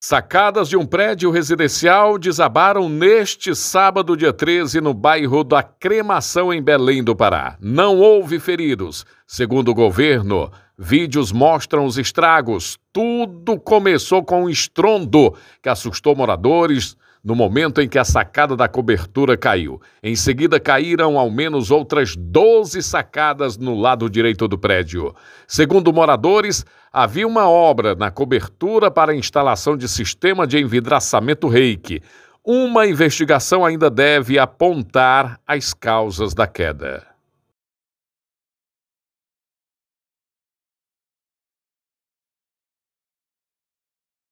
Sacadas de um prédio residencial desabaram neste sábado, dia 13, no bairro da Cremação, em Belém do Pará. Não houve feridos. Segundo o governo, vídeos mostram os estragos. Tudo começou com um estrondo que assustou moradores no momento em que a sacada da cobertura caiu. Em seguida, caíram ao menos outras 12 sacadas no lado direito do prédio. Segundo moradores, havia uma obra na cobertura para a instalação de sistema de envidraçamento reiki. Uma investigação ainda deve apontar as causas da queda.